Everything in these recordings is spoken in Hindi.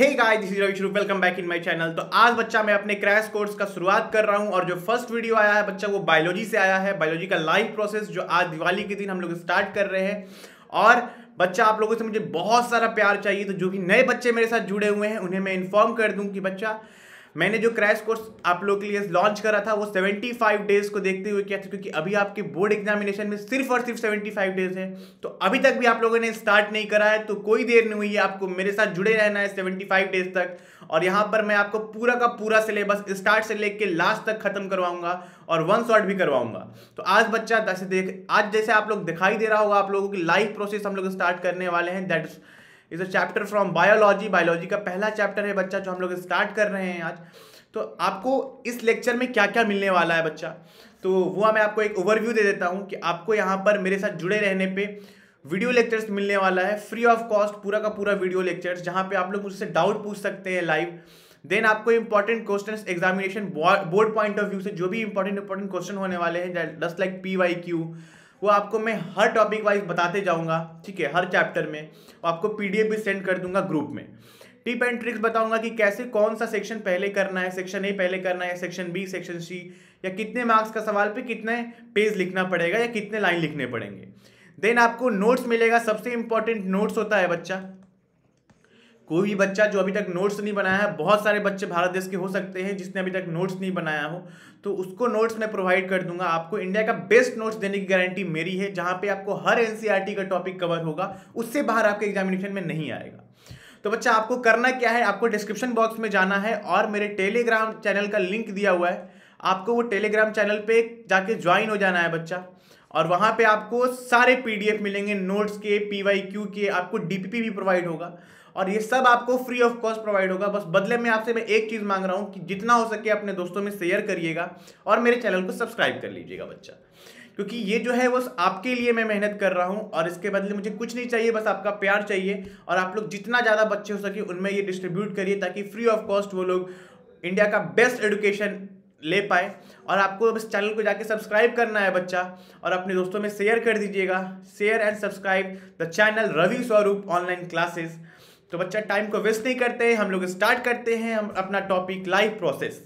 तो आज बच्चा मैं अपने क्रैश कोर्स का शुरुआत कर रहा हूँ और जो फर्स्ट वीडियो आया है बच्चा वो बायोलॉजी से आया है बायोलॉजी का लाइव प्रोसेस जो आज दिवाली के दिन हम लोग स्टार्ट कर रहे हैं और बच्चा आप लोगों से मुझे बहुत सारा प्यार चाहिए तो जो भी नए बच्चे मेरे साथ जुड़े हुए हैं उन्हें मैं इन्फॉर्म कर दूँ कि बच्चा मैंने जो क्रैश कोर्स आप लोगों के लिए लॉन्च करा था वो 75 डेज को देखते हुए किया था क्योंकि अभी आपके बोर्ड एग्जामिनेशन में सिर्फ और सिर्फ 75 डेज है तो अभी तक भी आप लोगों ने स्टार्ट नहीं करा है तो कोई देर नहीं हुई है आपको मेरे साथ जुड़े रहना है 75 डेज तक और यहाँ पर मैं आपको पूरा का पूरा सिलेबस स्टार्ट से लेकर लास्ट तक खत्म करवाऊंगा और वन शॉट भी करवाऊंगा तो आज बच्चा देख आज जैसे आप लोग दिखाई दे रहा होगा आप लोगों की लाइव प्रोसेस हम लोग स्टार्ट करने वाले हैं that is a chapter from biology biology का पहला चैप्टर है बच्चा जो हम लोग स्टार्ट कर रहे हैं आज तो आपको इस लेक्चर में क्या क्या मिलने वाला है बच्चा तो वो मैं आपको एक ओवरव्यू दे देता हूँ कि आपको यहाँ पर मेरे साथ जुड़े रहने पर वीडियो लेक्चर्स मिलने वाला है फ्री ऑफ कॉस्ट पूरा का पूरा वीडियो लेक्चर्स जहाँ पे आप लोग मुझसे डाउट पूछ सकते हैं लाइव देन आपको important question examination board point of view से जो भी इंपॉर्टेंट इंपॉर्टेंट क्वेश्चन होने वाले हैं just like P Y Q वो आपको मैं हर टॉपिक वाइज बताते जाऊँगा ठीक है हर चैप्टर में और आपको पी भी सेंड कर दूंगा ग्रुप में टिप एंड ट्रिक्स बताऊंगा कि कैसे कौन सा सेक्शन पहले करना है सेक्शन ए पहले करना है सेक्शन बी सेक्शन सी या कितने मार्क्स का सवाल पे कितने पेज लिखना पड़ेगा या कितने लाइन लिखने पड़ेंगे देन आपको नोट्स मिलेगा सबसे इंपॉर्टेंट नोट्स होता है बच्चा कोई भी बच्चा जो अभी तक नोट्स नहीं बनाया है बहुत सारे बच्चे भारत देश के हो सकते हैं जिसने अभी तक नोट्स नहीं बनाया हो तो उसको नोट्स मैं प्रोवाइड कर दूंगा आपको इंडिया का बेस्ट नोट्स देने की गारंटी मेरी है जहाँ पे आपको हर एनसीईआरटी e का टॉपिक कवर होगा उससे बाहर आपके एग्जामिनेशन में नहीं आएगा तो बच्चा आपको करना क्या है आपको डिस्क्रिप्शन बॉक्स में जाना है और मेरे टेलीग्राम चैनल का लिंक दिया हुआ है आपको वो टेलीग्राम चैनल पर जाके ज्वाइन हो जाना है बच्चा और वहाँ पर आपको सारे पी मिलेंगे नोट्स के पी के आपको डीपीपी भी प्रोवाइड होगा और ये सब आपको फ्री ऑफ कॉस्ट प्रोवाइड होगा बस बदले में आपसे मैं एक चीज़ मांग रहा हूँ कि जितना हो सके अपने दोस्तों में शेयर करिएगा और मेरे चैनल को सब्सक्राइब कर लीजिएगा बच्चा क्योंकि ये जो है वो आपके लिए मैं मेहनत कर रहा हूँ और इसके बदले मुझे कुछ नहीं चाहिए बस आपका प्यार चाहिए और आप लोग जितना ज़्यादा बच्चे हो सके उनमें ये डिस्ट्रीब्यूट करिए ताकि फ्री ऑफ कॉस्ट वो लोग इंडिया का बेस्ट एडुकेशन ले पाए और आपको इस चैनल को जाके सब्सक्राइब करना है बच्चा और अपने दोस्तों में शेयर कर दीजिएगा share and subscribe the channel Ravi Swaroop online classes तो बच्चा टाइम को वेस्ट नहीं करते हम लोग स्टार्ट करते हैं हम अपना टॉपिक लाइफ प्रोसेस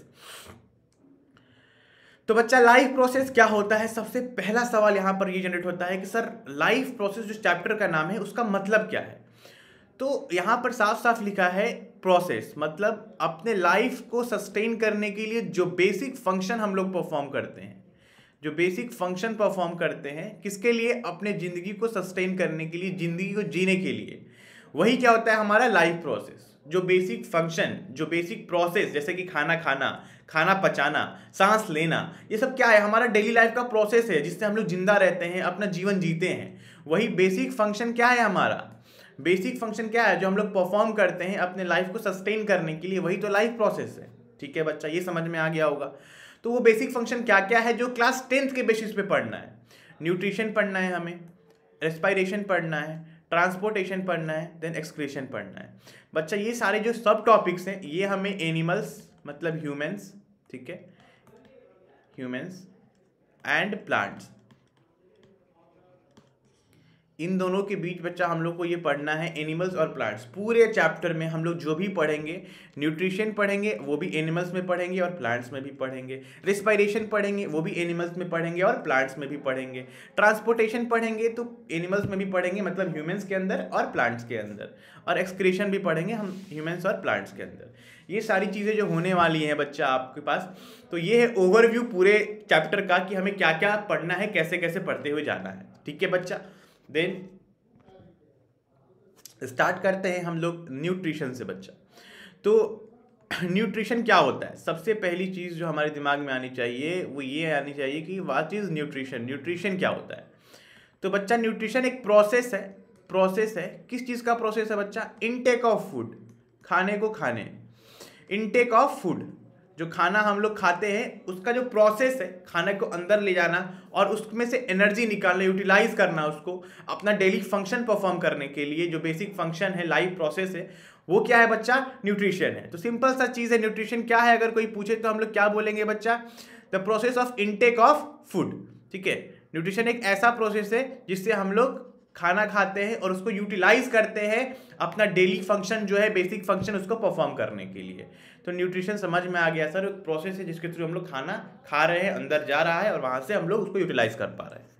तो बच्चा लाइफ प्रोसेस क्या होता है सबसे पहला सवाल यहाँ पर ये जनरेट होता है कि सर लाइफ प्रोसेस जो चैप्टर का नाम है उसका मतलब क्या है तो यहाँ पर साफ साफ लिखा है प्रोसेस मतलब अपने लाइफ को सस्टेन करने के लिए जो बेसिक फंक्शन हम लोग परफॉर्म करते हैं जो बेसिक फंक्शन परफॉर्म करते हैं किसके लिए अपने ज़िंदगी को सस्टेन करने के लिए ज़िंदगी को जीने के लिए वही क्या होता है हमारा लाइफ प्रोसेस जो बेसिक फंक्शन जो बेसिक प्रोसेस जैसे कि खाना खाना खाना पचाना सांस लेना ये सब क्या है हमारा डेली लाइफ का प्रोसेस है जिससे हम लोग जिंदा रहते हैं अपना जीवन जीते हैं वही बेसिक फंक्शन क्या है हमारा बेसिक फंक्शन क्या है जो हम लोग परफॉर्म करते हैं अपने लाइफ को सस्टेन करने के लिए वही तो लाइफ प्रोसेस है ठीक है बच्चा ये समझ में आ गया होगा तो वो बेसिक फंक्शन क्या क्या है जो क्लास टेंथ के बेसिस पे पढ़ना है न्यूट्रिशन पढ़ना है हमें रेस्पायरेशन पढ़ना है ट्रांसपोर्टेशन पढ़ना है देन एक्सक्रेशन पढ़ना है बच्चा ये सारे जो सब टॉपिक्स हैं ये हमें एनिमल्स मतलब ह्यूमन्स ठीक है ह्यूमन्स एंड प्लांट्स इन दोनों के बीच बच्चा हम लोग को ये पढ़ना है एनिमल्स और प्लांट्स पूरे चैप्टर में हम लोग जो भी पढ़ेंगे न्यूट्रिशन पढ़ेंगे वो भी एनिमल्स में पढ़ेंगे और प्लांट्स में भी पढ़ेंगे रिस्पायरेशन पढ़ेंगे वो भी एनिमल्स में पढ़ेंगे और प्लांट्स में भी पढ़ेंगे ट्रांसपोर्टेशन पढ़ेंगे तो एनिमल्स में भी पढ़ेंगे मतलब ह्यूमन्स के अंदर और प्लांट्स के अंदर और एक्सक्रेशन भी पढ़ेंगे हम ह्यूमन्स और प्लांट्स के अंदर ये सारी चीज़ें जो होने वाली हैं बच्चा आपके पास तो ये है ओवरव्यू पूरे चैप्टर का कि हमें क्या क्या पढ़ना है कैसे कैसे पढ़ते हुए जाना है ठीक है बच्चा देन स्टार्ट करते हैं हम लोग न्यूट्रिशन से बच्चा तो न्यूट्रिशन क्या होता है सबसे पहली चीज़ जो हमारे दिमाग में आनी चाहिए वो ये आनी चाहिए कि वाट इज़ न्यूट्रिशन न्यूट्रिशन क्या होता है तो बच्चा न्यूट्रिशन एक प्रोसेस है प्रोसेस है किस चीज़ का प्रोसेस है बच्चा इनटेक ऑफ फूड खाने को खाने इनटेक ऑफ फूड जो खाना हम लोग खाते हैं उसका जो प्रोसेस है खाने को अंदर ले जाना और उसमें से एनर्जी निकालना यूटिलाइज करना उसको अपना डेली फंक्शन परफॉर्म करने के लिए जो बेसिक फंक्शन है लाइफ प्रोसेस है वो क्या है बच्चा न्यूट्रिशन है तो सिंपल सा चीज़ है न्यूट्रिशन क्या है अगर कोई पूछे तो हम लोग क्या बोलेंगे बच्चा the process of intake of food ठीक है न्यूट्रिशन एक ऐसा प्रोसेस है जिससे हम लोग खाना खाते हैं और उसको यूटिलाइज करते हैं अपना डेली फंक्शन जो है बेसिक फंक्शन उसको परफॉर्म करने के लिए तो न्यूट्रिशन समझ में आ गया सर एक प्रोसेस है जिसके थ्रू हम लोग खाना खा रहे हैं अंदर जा रहा है और वहाँ से हम लोग उसको यूटिलाइज कर पा रहे हैं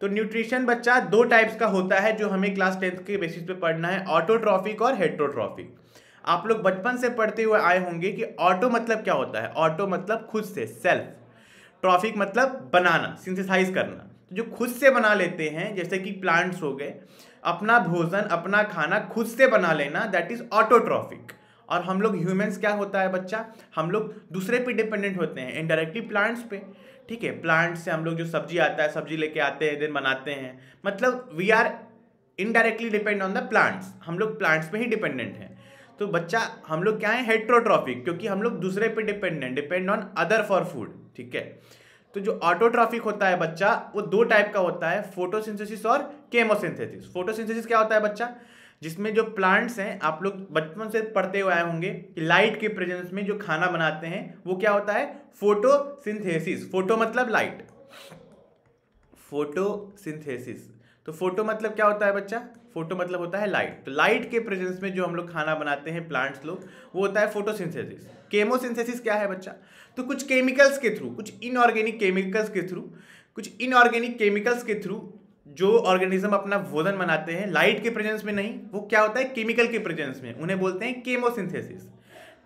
तो न्यूट्रिशन बच्चा दो टाइप्स का होता है जो हमें क्लास टेंथ के बेसिस पे पढ़ना है ऑटोट्रॉफिक और हेट्रोट्रॉफिक आप लोग बचपन से पढ़ते हुए आए होंगे कि ऑटो मतलब क्या होता है ऑटो मतलब खुद से सेल्फ ट्रॉफिक मतलब बनाना सिंथेसाइज करना तो जो खुद से बना लेते हैं जैसे कि प्लांट्स हो गए अपना भोजन अपना खाना खुद से बना लेना दैट इज ऑटोट्रॉफिक और हम लोग ह्यूमन्स क्या होता है बच्चा हम लोग दूसरे पे डिपेंडेंट होते हैं इनडायरेक्टली प्लांट्स पे ठीक है प्लांट्स से हम लोग जो सब्जी आता है सब्जी लेके आते हैं दिन बनाते हैं मतलब we are indirectly depend on the plants हम लोग प्लांट्स पे ही डिपेंडेंट हैं तो बच्चा हम लोग क्या है हेट्रोट्रॉफिक क्योंकि हम लोग दूसरे पे dependent depend on other for food ठीक है तो जो ऑटोट्रॉफिक होता है बच्चा वो दो टाइप का होता है फोटोसिंथेसिस और केमोसिंथेसिस फोटोसिंथेसिस क्या होता है बच्चा जिसमें जो प्लांट्स हैं आप लोग बचपन से पढ़ते हुए आए होंगे कि लाइट के प्रेजेंस में जो खाना बनाते हैं वो क्या होता है फोटोसिंथेसिस फोटो मतलब लाइट फोटोसिंथेसिस तो फोटो मतलब क्या होता है बच्चा फोटो मतलब होता है लाइट तो लाइट के प्रेजेंस में जो हम लोग खाना बनाते हैं प्लांट्स लोग वो होता है फोटोसिंथेसिस केमोसिंथेसिस क्या है बच्चा तो कुछ केमिकल्स के थ्रू कुछ इनऑर्गेनिक केमिकल्स के थ्रू कुछ इनऑर्गेनिक केमिकल्स के थ्रू जो ऑर्गेनिज्म अपना भोजन बनाते हैं लाइट के प्रेजेंस में नहीं वो क्या होता है केमिकल के प्रेजेंस में उन्हें बोलते हैं केमोसिंथेसिस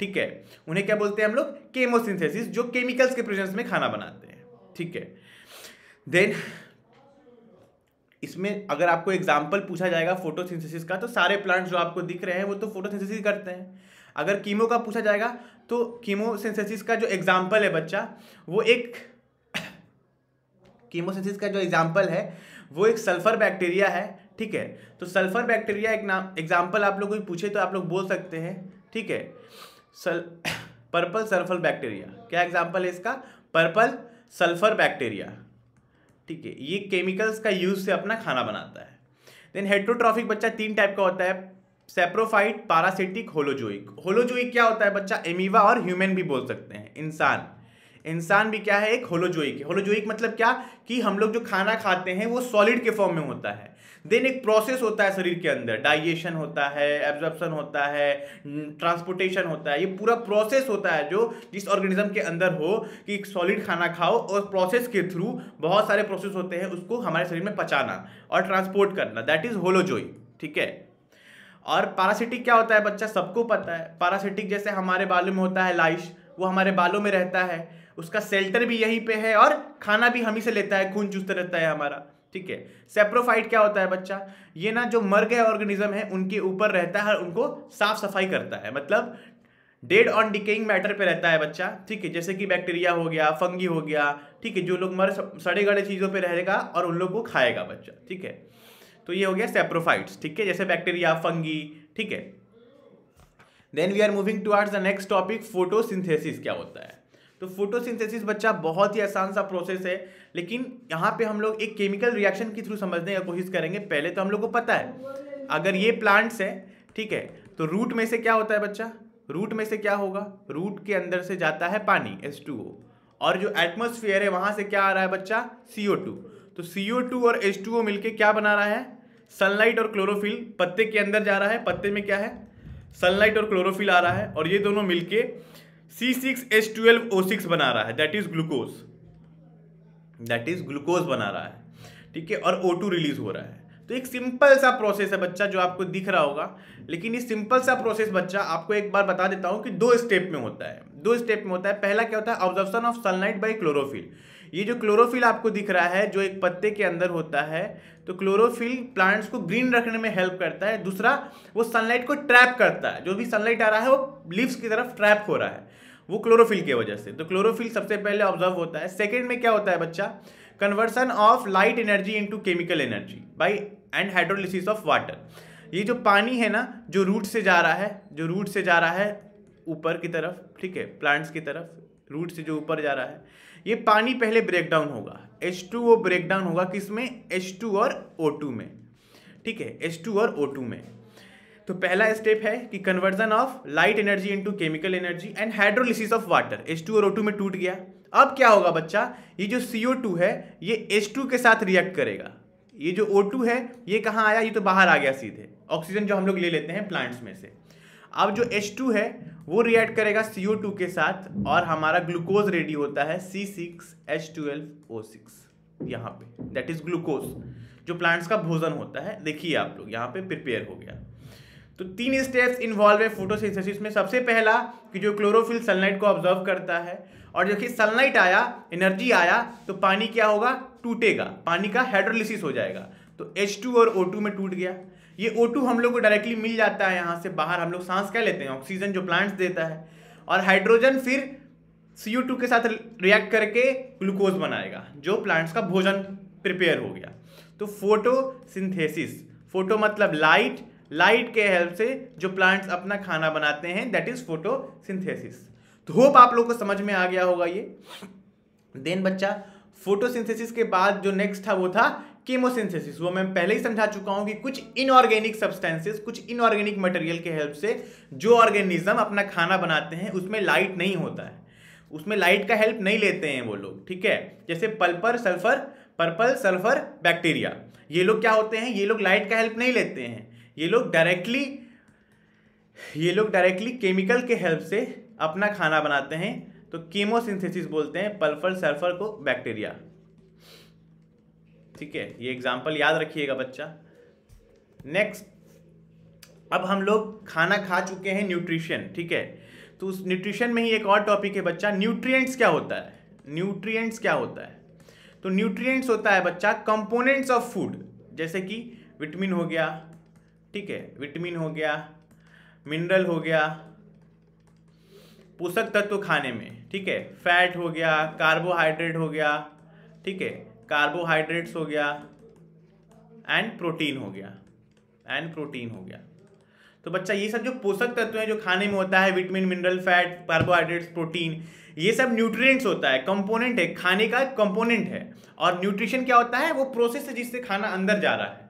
ठीक है उन्हें क्या बोलते हैं हम लोग केमोसिंथेसिस जो केमिकल्स के प्रेजेंस में खाना बनाते हैं ठीक है देन इसमें अगर आपको एग्जाम्पल पूछा जाएगा फोटोसिंथेसिस का तो सारे प्लांट्स जो आपको दिख रहे हैं वो तो फोटोसिंथेसिस करते हैं अगर कीमो का पूछा जाएगा तो कीमोसिंथेसिस का जो एग्जाम्पल है बच्चा वो एक कीमोसिंथेसिस का जो एग्जाम्पल है वो एक सल्फर बैक्टीरिया है ठीक है तो सल्फर बैक्टीरिया एक नाम एग्जाम्पल आप लोग कोई पूछे तो आप लोग बोल सकते हैं ठीक है सल पर्पल सल्फर बैक्टीरिया क्या एग्जाम्पल है इसका पर्पल सल्फर बैक्टीरिया ठीक है ये केमिकल्स का यूज से अपना खाना बनाता है देन हेट्रोट्रॉफिक बच्चा तीन टाइप का होता है सेप्रोफाइट पारासिटिक होलोजोइक होलोजोइक क्या होता है बच्चा एमीवा और ह्यूमन भी बोल सकते हैं इंसान इंसान भी क्या है एक होलोजोइक होलोजोइक मतलब क्या कि हम लोग जो खाना खाते हैं वो सॉलिड के फॉर्म में होता है देन एक प्रोसेस होता है शरीर के अंदर डाइजेशन होता है एब्जॉर्प्शन होता है ट्रांसपोर्टेशन होता है ये पूरा प्रोसेस होता है जो जिस ऑर्गेनिज्म के अंदर हो कि सॉलिड खाना खाओ और प्रोसेस के थ्रू बहुत सारे प्रोसेस होते हैं उसको हमारे शरीर में पचाना और ट्रांसपोर्ट करना दैट इज होलोजोई ठीक है और पैरासिटिक क्या होता है बच्चा सबको पता है पैरासिटिक जैसे हमारे बालों में होता है लाइश वो हमारे बालों में रहता है उसका सेल्टर भी यहीं पे है और खाना भी हम ही से लेता है खून चूसते रहता है हमारा ठीक है सेप्रोफाइट क्या होता है बच्चा ये ना जो मर गए ऑर्गेनिज्म है उनके ऊपर रहता है और उनको साफ सफाई करता है मतलब डेड ऑन डिकेइंग मैटर पे रहता है बच्चा ठीक है जैसे कि बैक्टीरिया हो गया फंगी हो गया ठीक है जो लोग मर सड़े गड़े चीज़ों पे रहेगा और उन लोग को खाएगा बच्चा ठीक है तो ये हो गया सेप्रोफाइट्स ठीक है जैसे बैक्टीरिया फंगी ठीक है then we are moving to the next topic photosynthesis क्या होता है तो फोटोसिंथेसिस बच्चा बहुत ही आसान सा प्रोसेस है लेकिन यहाँ पे हम लोग एक केमिकल रिएक्शन के थ्रू समझने का कोशिश करेंगे पहले तो हम लोग को पता है अगर ये प्लांट्स हैं ठीक है तो रूट में से क्या होता है बच्चा रूट में से क्या होगा रूट के अंदर से जाता है पानी एस टू ओ और जो एटमोसफियर है वहाँ से क्या आ रहा है बच्चा सी ओ टू तो सी ओ टू और एस टू ओ मिलके क्या बना रहा है सनलाइट और क्लोरोफिल पत्ते के अंदर जा रहा है पत्ते में क्या है सनलाइट और क्लोरोफिल आ रहा है और ये दोनों मिलके C six H twelve O six बना रहा है that is glucose that is glucose बना रहा है ठीक है और ओ टू रिलीज हो रहा है तो एक सिंपल सा प्रोसेस है बच्चा जो आपको दिख रहा होगा लेकिन ये सिंपल सा प्रोसेस बच्चा आपको एक बार बता देता हूँ कि दो स्टेप में होता है दो स्टेप में होता है पहला क्या होता है observation of sunlight by chlorophyll ये जो क्लोरोफिल आपको दिख रहा है जो एक पत्ते के अंदर होता है तो क्लोरोफिल प्लांट्स को ग्रीन रखने में हेल्प करता है दूसरा वो सनलाइट को ट्रैप करता है जो भी सनलाइट आ रहा है वो लीव्स की तरफ ट्रैप हो रहा है वो क्लोरोफिल की वजह से तो क्लोरोफिल सबसे पहले ऑब्जर्व होता है सेकेंड में क्या होता है बच्चा conversion of light energy into chemical energy by and hydrolysis of water ये जो पानी है ना जो रूट से जा रहा है जो रूट से जा रहा है ऊपर की तरफ ठीक है प्लांट्स की तरफ रूट से जो ऊपर जा रहा है ये पानी पहले ब्रेक डाउन होगा एच टू वो ब्रेक डाउन होगा किस में एच टू और ओ टू में ठीक है एच टू और ओ टू में तो पहला स्टेप है कि conversion of light energy into chemical energy and hydrolysis of water H two और ओ टू में टूट गया अब क्या होगा बच्चा ये जो सी ओ टू है ये एच टू के साथ रिएक्ट करेगा ये जो ओ टू है ये कहाँ आया ये तो बाहर आ गया सीधे ऑक्सीजन जो हम लोग ले लेते हैं प्लांट्स में से अब जो एच टू है वो रिएक्ट करेगा सी ओ टू के साथ और हमारा ग्लूकोज रेडी होता है C six H twelve O six यहाँ पे दैट इज ग्लूकोज जो प्लांट्स का भोजन होता है देखिए आप लोग यहाँ पे प्रिपेयर हो गया तो तीन स्टेप्स इन्वॉल्व है फोटोसिंथेसिस में सबसे पहला कि जो क्लोरोफिल सनलाइट को ऑब्जर्व करता है और जबकि सनलाइट आया एनर्जी आया तो पानी क्या होगा टूटेगा पानी का हाइड्रोलिसिस हो जाएगा तो एच और ओ में टूट गया ये ओ हम लोग को डायरेक्टली मिल जाता है यहाँ से बाहर हम लोग सांस क्या लेते हैं ऑक्सीजन जो प्लांट्स देता है और हाइड्रोजन फिर सी के साथ रिएक्ट करके ग्लूकोज बनाएगा जो प्लांट्स का भोजन प्रिपेयर हो गया तो फोटोसिंथेसिस फोटो मतलब लाइट लाइट के हेल्प से जो प्लांट्स अपना खाना बनाते हैं दैट इज फोटोसिंथेसिस तो होप आप लोग को समझ में आ गया होगा ये देन बच्चा फोटोसिंथेसिस के बाद जो नेक्स्ट था वो था केमोसिंथेसिस वो मैं पहले ही समझा चुका हूं कि कुछ इनऑर्गेनिक सब्सटेंसेस कुछ इनऑर्गेनिक मटेरियल के हेल्प से जो ऑर्गेनिज्म अपना खाना बनाते हैं उसमें लाइट नहीं होता है उसमें लाइट का हेल्प नहीं लेते हैं वो लोग ठीक है जैसे purple sulphur purple sulphur bacteria ये लोग क्या होते हैं ये लोग लाइट का हेल्प नहीं लेते हैं ये लोग डायरेक्टली ये लोग डायरेक्टली केमिकल के हेल्प से अपना खाना बनाते हैं तो कीमोसिंथेसिस बोलते हैं पल्फर सल्फर को बैक्टीरिया ठीक है ये एग्जाम्पल याद रखिएगा बच्चा नेक्स्ट अब हम लोग खाना खा चुके हैं न्यूट्रिशन ठीक है तो उस न्यूट्रिशन में ही एक और टॉपिक है बच्चा न्यूट्रिएंट्स क्या होता है न्यूट्रिएंट्स क्या होता है तो न्यूट्रिएंट्स होता है बच्चा कंपोनेंट्स ऑफ फूड जैसे कि विटामिन हो गया ठीक है विटामिन हो गया मिनरल हो गया पोषक तत्व खाने में ठीक है फैट हो गया कार्बोहाइड्रेट हो गया ठीक है कार्बोहाइड्रेट्स हो गया एंड प्रोटीन हो गया एंड प्रोटीन हो गया तो बच्चा ये सब जो पोषक तत्व हैं जो खाने में होता है vitamin mineral fat carbohydrates protein ये सब न्यूट्रिएंट्स होता है कंपोनेंट है खाने का कंपोनेंट है और न्यूट्रिशन क्या होता है वो प्रोसेस है जिससे खाना अंदर जा रहा है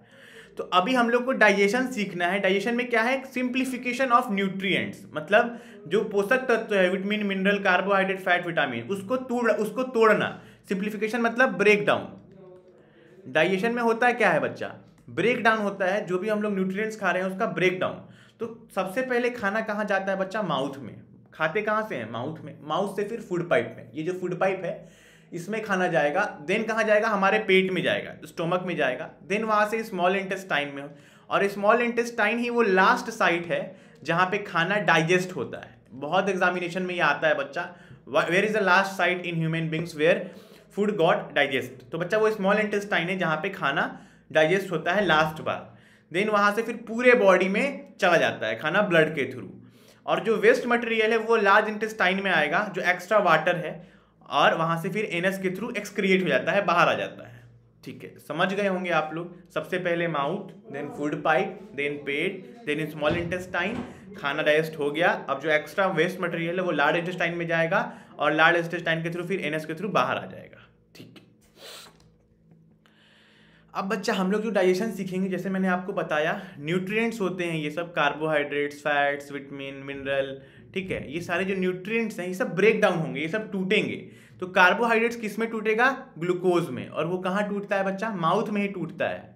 तो अभी हम लोग को डाइजेशन सीखना है डाइजेशन में क्या है सिंप्लीफिकेशन ऑफ न्यूट्रिएंट्स मतलब जो पोषक तत्व है vitamin mineral carbohydrate fat vitamin उसको तोड़ उसको तोड़ना सिंप्लीफिकेशन मतलब ब्रेक डाउन डाइजेशन में होता है क्या है बच्चा ब्रेक डाउन होता है जो भी हम लोग न्यूट्रियट्स खा रहे हैं उसका ब्रेक डाउन तो सबसे पहले खाना कहाँ जाता है बच्चा माउथ में खाते कहाँ से हैं माउथ में माउथ से फिर फूड पाइप में ये जो फूड पाइप है इसमें खाना जाएगा देन कहाँ जाएगा हमारे पेट में जाएगा स्टोमक में जाएगा देन वहाँ से स्मॉल इंटेस्टाइन में और स्मॉल इंटेस्टाइन ही वो लास्ट साइट है जहाँ पे खाना डाइजेस्ट होता है बहुत एग्जामिनेशन में ये आता है बच्चा where is the last site in human beings where food got digest तो बच्चा वो स्मॉल इंटेस्टाइन है जहाँ पे खाना डाइजेस्ट होता है लास्ट बार देन वहाँ से फिर पूरे बॉडी में चला जाता है खाना ब्लड के थ्रू और जो वेस्ट मटेरियल है वो लार्ज इंटेस्टाइन में आएगा जो एक्स्ट्रा वाटर है और वहाँ से फिर एनएस के थ्रू एक्सक्रिएट हो जाता है बाहर आ जाता है ठीक है समझ गए होंगे आप लोग सबसे पहले mouth then food pipe then पेट देन स्मॉल इंटेस्टाइन खाना डाइजेस्ट हो गया अब जो एक्स्ट्रा वेस्ट मटेरियल है वो लार्ज इंटेस्टाइन में जाएगा और लार्ज इंटेस्टाइन के थ्रू फिर एनएस के थ्रू बाहर आ जाएगा ठीक है अब बच्चा हम लोग जो डाइजेशन सीखेंगे जैसे मैंने आपको बताया न्यूट्रिएंट्स होते हैं ये सब कार्बोहाइड्रेट्स फैट्स विटामिन मिनरल ठीक है ये सारे जो न्यूट्रिएंट्स हैं ये सब ब्रेक डाउन होंगे ये सब टूटेंगे तो कार्बोहाइड्रेट्स किस में टूटेगा ग्लूकोज में और वो कहाँ टूटता है बच्चा माउथ में ही टूटता है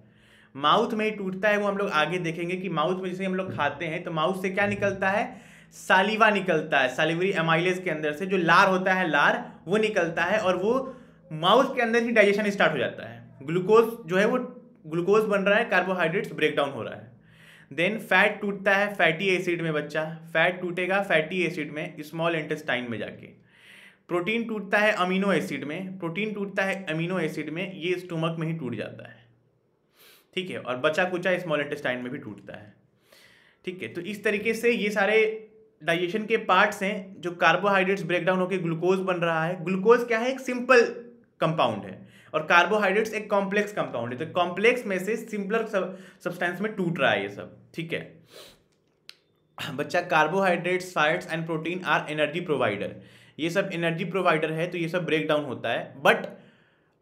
माउथ में ही टूटता है वो हम लोग आगे देखेंगे कि माउथ में जैसे हम लोग खाते हैं तो माउथ से क्या निकलता है सालिवा निकलता है सालिवरी एमाइलेज के अंदर से जो लार होता है लार वो निकलता है और वो माउथ के अंदर ही डाइजेशन स्टार्ट हो जाता है ग्लूकोज जो है वो ग्लूकोज बन रहा है कार्बोहाइड्रेट्स ब्रेक डाउन हो रहा है देन फैट टूटता है फैटी एसिड में बच्चा फैट टूटेगा फैटी एसिड में स्मॉल इंटेस्टाइन में जाके प्रोटीन टूटता है अमीनो एसिड में प्रोटीन टूटता है अमीनो एसिड में ये स्टोमक में ही टूट जाता है ठीक है और बचा कुचा स्मॉल इंटेस्टाइन में भी टूटता है ठीक है तो इस तरीके से ये सारे डाइजेशन के पार्ट्स हैं जो कार्बोहाइड्रेट्स ब्रेकडाउन होकर ग्लूकोज बन रहा है ग्लूकोज क्या है एक सिंपल कंपाउंड है और कार्बोहाइड्रेट्स एक कॉम्प्लेक्स कंपाउंड है तो कॉम्प्लेक्स में से सिंपलर सब्सटेंस में टूट रहा है ये सब ठीक है बच्चा carbohydrates fats and protein are energy provider ये सब एनर्जी प्रोवाइडर है तो ये सब ब्रेक डाउन होता है बट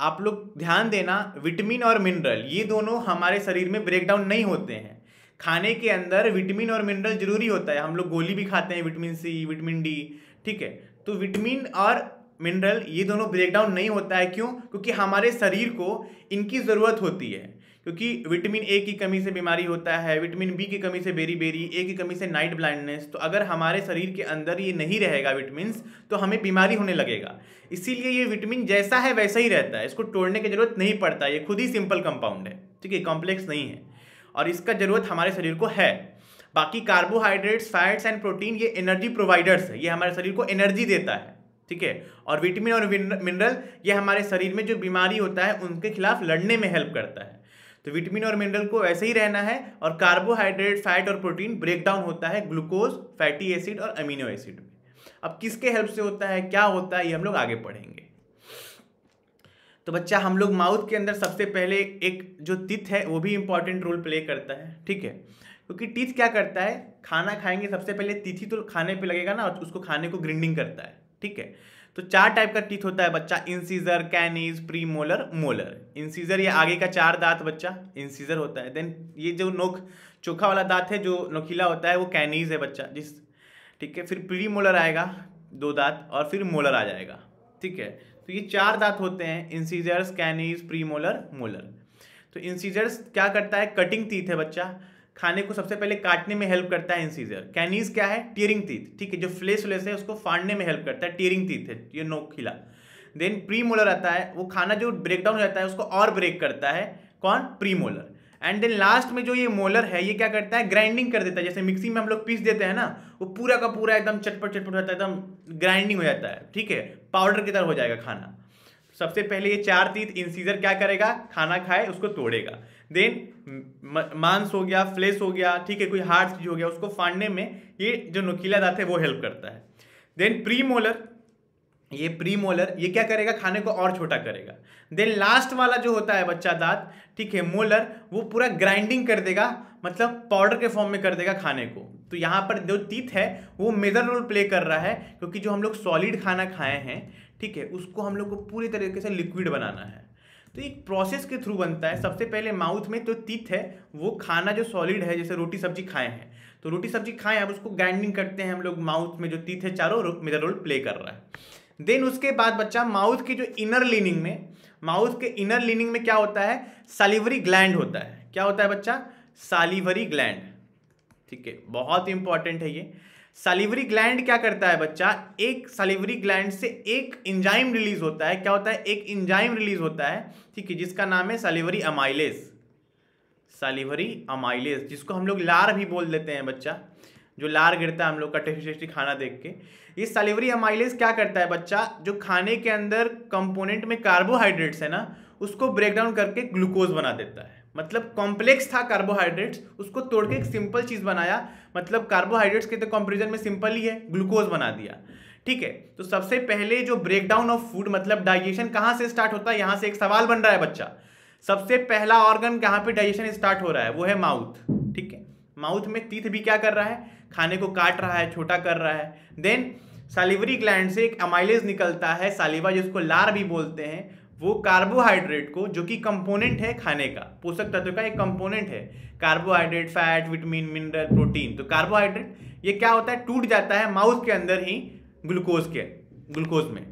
आप लोग ध्यान देना विटामिन और मिनरल ये दोनों हमारे शरीर में ब्रेक डाउन नहीं होते हैं खाने के अंदर विटामिन और मिनरल जरूरी होता है हम लोग गोली भी खाते हैं विटामिन सी विटामिन डी ठीक है तो विटामिन और मिनरल ये दोनों ब्रेकडाउन नहीं होता है क्यों क्योंकि हमारे शरीर को इनकी ज़रूरत होती है क्योंकि विटामिन ए की कमी से बीमारी होता है विटामिन बी की कमी से बेरी बेरी ए की कमी से नाइट ब्लाइंडनेस तो अगर हमारे शरीर के अंदर ये नहीं रहेगा विटामिन तो हमें बीमारी होने लगेगा इसीलिए ये विटामिन जैसा है वैसा ही रहता है इसको तोड़ने की ज़रूरत नहीं पड़ता ये खुद ही सिंपल कंपाउंड है ठीक है कॉम्प्लेक्स नहीं है और इसका ज़रूरत हमारे शरीर को है बाकी कार्बोहाइड्रेट्स फैट्स एंड प्रोटीन ये एनर्जी प्रोवाइडर्स है ये हमारे शरीर को एनर्जी देता है ठीक है और विटामिन और मिनरल ये हमारे शरीर में जो बीमारी होता है उनके खिलाफ लड़ने में हेल्प करता है तो विटामिन और मिनरल को ऐसे ही रहना है और कार्बोहाइड्रेट फैट और प्रोटीन ब्रेक डाउन होता है ग्लूकोज फैटी एसिड और अमीनो एसिड में अब किसके हेल्प से होता है क्या होता है ये हम लोग आगे पढ़ेंगे तो बच्चा हम लोग माउथ के अंदर सबसे पहले एक जो तिथ है वो भी इंपॉर्टेंट रोल प्ले करता है ठीक है क्योंकि टीथ क्या करता है खाना खाएंगे सबसे पहले तिथि तो खाने पे लगेगा ना और उसको खाने को ग्रिंडिंग करता है ठीक है तो चार टाइप का टीथ होता है बच्चा incisor canines premolar molar incisor ये आगे का चार दांत बच्चा इंसीजर होता है देन ये जो नोक चोखा वाला दांत है जो नोखिला होता है वो कैनीज है बच्चा जिस ठीक है फिर प्री मोलर आएगा दो दांत और फिर मोलर आ जाएगा ठीक है तो ये चार दांत होते हैं incisors canines premolar molar तो इंसीजर्स क्या करता है कटिंग टीथ है बच्चा खाने को सबसे पहले काटने में हेल्प करता है इंसीजर कैनीज क्या है टीयरिंग तीथ ठीक है जो फ्लेस फ्लेस है उसको फाड़ने में हेल्प करता है टीयरिंग तीथ है ये नोक खिला देन प्री मोलर आता है वो खाना जो ब्रेक डाउन हो जाता है उसको और ब्रेक करता है कौन premolar and then last में जो ये मोलर है ये क्या करता है ग्राइंडिंग कर देता है जैसे मिक्सी में हम लोग पीस देते हैं ना वो पूरा का पूरा एकदम चटपट चटपट हो जाता है एकदम ग्राइंडिंग हो जाता है ठीक है पाउडर की तरह हो जाएगा खाना सबसे पहले ये चार तीत इंसीजर क्या करेगा खाना खाए उसको तोड़ेगा देन मांस हो गया फ्लेश हो गया ठीक है कोई हार्ड चीज हो गया उसको फाड़ने में ये जो नुकीला दांत है वो हेल्प करता है देन प्री मोलर ये प्री मोलर ये क्या करेगा खाने को और छोटा करेगा देन लास्ट वाला जो होता है बच्चा दांत ठीक है मोलर वो पूरा ग्राइंडिंग कर देगा मतलब पाउडर के फॉर्म में कर देगा खाने को तो यहाँ पर जो तीत है वो मेजर रोल प्ले कर रहा है क्योंकि जो हम लोग सॉलिड खाना खाए हैं ठीक है उसको हम लोग को पूरी तरीके से लिक्विड बनाना है तो एक प्रोसेस के थ्रू बनता है सबसे पहले माउथ में तो तीत है वो खाना जो सॉलिड है जैसे रोटी सब्जी खाए हैं तो रोटी सब्जी खाएं अब उसको ग्राइंडिंग करते हैं हम लोग माउथ में जो तीथ है चारों मेरा रोल प्ले कर रहा है देन उसके बाद बच्चा माउथ की जो इनर लीनिंग में माउथ के इनर लीनिंग में क्या होता है सालिवरी ग्लैंड होता है क्या होता है बच्चा सालिवरी ग्लैंड ठीक है बहुत इंपॉर्टेंट है ये सालिवरी ग्लैंड क्या करता है बच्चा एक सालिवरी ग्लैंड से एक इंजाइम रिलीज होता है क्या होता है एक इंजाइम रिलीज होता है ठीक है जिसका नाम है सालिवरी अमाइलेस सालिवरी अमाइलेस जिसको हम लोग लार भी बोल देते हैं बच्चा जो लार गिरता है हम लोग का टेस्टी टेस्टी खाना देख के ये सालिवरी अमाइलेस क्या करता है बच्चा जो खाने के अंदर कंपोनेंट में कार्बोहाइड्रेट्स है ना उसको ब्रेक डाउन करके ग्लूकोज बना देता है मतलब कॉम्प्लेक्स था कार्बोहाइड्रेट्स उसको तोड़ के एक सिंपल चीज़ बनाया मतलब कार्बोहाइड्रेट्स के तो कंपेरिजन में सिंपल ही है ग्लूकोज बना दिया ठीक है तो सबसे पहले जो ब्रेकडाउन ऑफ फूड मतलब डाइजेशन कहाँ से स्टार्ट होता है यहाँ से एक सवाल बन रहा है बच्चा सबसे पहला ऑर्गन कहाँ पर डाइजेशन स्टार्ट हो रहा है वो है माउथ ठीक है माउथ में तीथ भी क्या कर रहा है खाने को काट रहा है छोटा कर रहा है देन सालिवरी ग्लैंड से एक अमाइलेज निकलता है सालिवा जिसको लार भी बोलते हैं वो कार्बोहाइड्रेट को जो कि कंपोनेंट है खाने का पोषक तत्व का एक कंपोनेंट है carbohydrate fat vitamin mineral protein तो कार्बोहाइड्रेट ये क्या होता है टूट जाता है माउथ के अंदर ही ग्लूकोज के ग्लूकोज में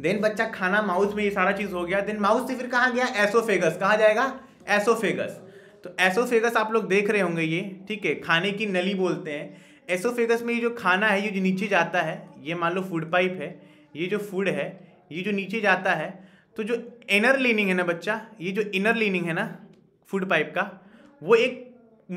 देन बच्चा खाना माउथ में ये सारा चीज़ हो गया देन माउथ से फिर कहा गया एसोफेगस कहा जाएगा एसोफेगस तो एसोफेगस आप लोग देख रहे होंगे ये ठीक है खाने की नली बोलते हैं एसोफेगस में ये जो खाना है ये जो नीचे जाता है ये मान लो फूड पाइप है ये जो फूड है ये जो नीचे जाता है तो जो इनर लीनिंग है ना बच्चा ये जो इनर लीनिंग है ना फूड पाइप का वो एक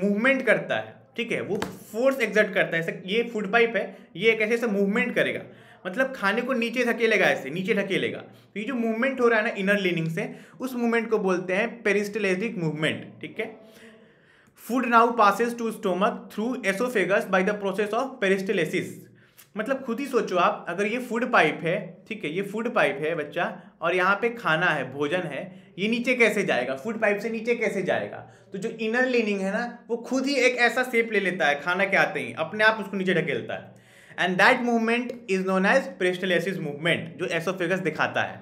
मूवमेंट करता है ठीक है वो फोर्स एग्जर्ट करता है ये फूड पाइप है ये एक ऐसे ऐसा मूवमेंट करेगा मतलब खाने को नीचे धकेलेगा ऐसे नीचे धकेलेगा तो ये जो मूवमेंट हो रहा है ना इनर लीनिंग से उस मूवमेंट को बोलते हैं पेरिस्टलेजिक मूवमेंट ठीक है food now passes to stomach through oesophagus by the process of peristalsis मतलब खुद ही सोचो आप अगर ये फूड पाइप है ठीक है ये फूड पाइप है बच्चा और यहाँ पे खाना है भोजन है ये नीचे कैसे जाएगा फूड पाइप से नीचे कैसे जाएगा तो जो इनर लेनिंग है ना वो खुद ही एक ऐसा सेप ले लेता है खाना के आते ही अपने आप उसको नीचे ढकेलता है and that movement is known as peristalsis movement जो एसोफेगस दिखाता है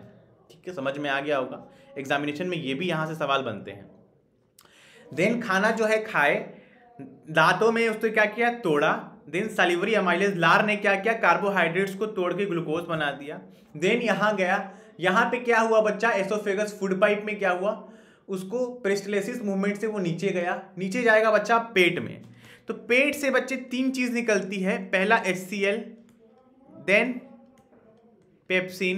ठीक है समझ में आ गया होगा एग्जामिनेशन में ये भी यहाँ से सवाल बनते हैं देन खाना जो है खाए दांतों में उसने क्या किया तोड़ा देन सालिवरी अमाइलेज लार ने क्या किया कार्बोहाइड्रेट्स को तोड़ के ग्लूकोज बना दिया देन यहाँ गया यहाँ पे क्या हुआ बच्चा एसोफेगस फूड पाइप में क्या हुआ उसको प्रेस्टलेसिस मूवमेंट से वो नीचे गया नीचे जाएगा बच्चा पेट में तो पेट से बच्चे तीन चीज़ निकलती है पहला H then pepsin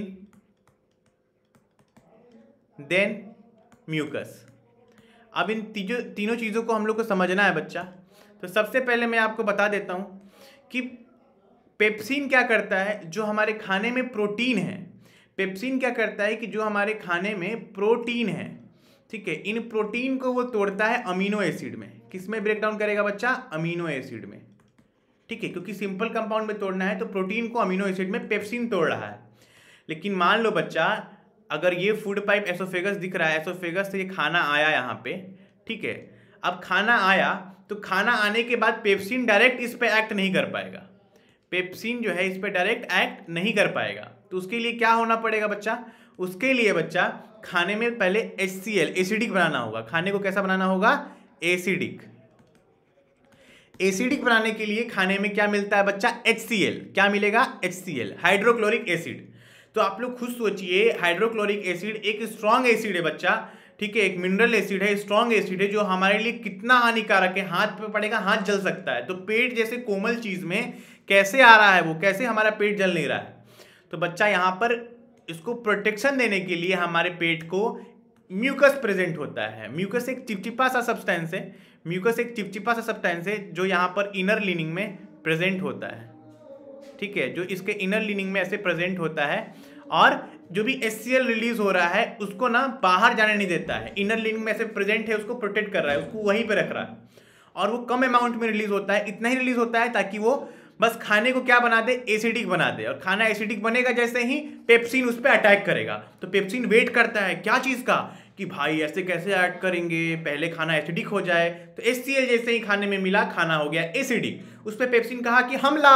then mucus अब इन तीनों चीज़ों को हम लोग को समझना है बच्चा तो सबसे पहले मैं आपको बता देता हूँ कि पेप्सिन क्या करता है जो हमारे खाने में प्रोटीन है पेप्सिन क्या करता है कि जो हमारे खाने में प्रोटीन है ठीक है इन प्रोटीन को वो तोड़ता है अमीनो एसिड में किस में ब्रेक डाउन करेगा बच्चा अमीनो एसिड में ठीक है क्योंकि सिंपल कंपाउंड में तोड़ना है तो प्रोटीन को अमीनो एसिड में पेप्सिन तोड़ रहा है लेकिन मान लो बच्चा अगर ये फूड पाइप एसोफेगस दिख रहा है एसोफेगस से ये खाना आया यहाँ पे ठीक है अब खाना आया तो खाना आने के बाद पेप्सिन डायरेक्ट इस पर एक्ट नहीं कर पाएगा पेप्सिन जो है इस पर डायरेक्ट एक्ट नहीं कर पाएगा तो उसके लिए क्या होना पड़ेगा बच्चा उसके लिए बच्चा खाने में पहले एच सी एल एसिडिक बनाना होगा खाने को कैसा बनाना होगा एसिडिक एसिडिक बनाने के लिए खाने में क्या मिलता है बच्चा एच सी एल क्या मिलेगा H C L hydrochloric acid तो आप लोग खुद सोचिए हाइड्रोक्लोरिक एसिड एक स्ट्रॉन्ग एसिड है बच्चा ठीक है एक मिनरल एसिड है स्ट्रॉन्ग एसिड है जो हमारे लिए कितना हानिकारक है हाथ पे पड़ेगा हाथ जल सकता है तो पेट जैसे कोमल चीज़ में कैसे आ रहा है वो कैसे हमारा पेट जल नहीं रहा है तो बच्चा यहाँ पर इसको प्रोटेक्शन देने के लिए हमारे पेट को म्यूकस प्रेजेंट होता है म्यूकस एक चिपचिपा सा सब्सटेंस है म्यूकस एक चिपचिपा सा सब्सटेंस है जो यहाँ पर इनर लिनिंग में प्रेजेंट होता है ठीक है जो इसके इनर लिनिंग में ऐसे प्रेजेंट होता है और जो भी एस रिलीज हो रहा है उसको ना बाहर जाने नहीं देता है इनर लिंग में ऐसे प्रेजेंट है उसको प्रोटेक्ट कर रहा है उसको वहीं पे रख रहा है और वो कम अमाउंट में रिलीज होता है इतना ही रिलीज होता है ताकि वो बस खाने को क्या बना दे एसिडिक बना दे और खाना एसिडिक बनेगा जैसे ही पेप्सिन उस पर अटैक करेगा तो पेप्सिन वेट करता है क्या चीज़ का कि भाई ऐसे कैसे ऐड करेंगे पहले खाना एसिडिक हो जाए तो एस जैसे ही खाने में मिला खाना हो गया एसिडिक उस पर पेप्सिन कहा कि हमला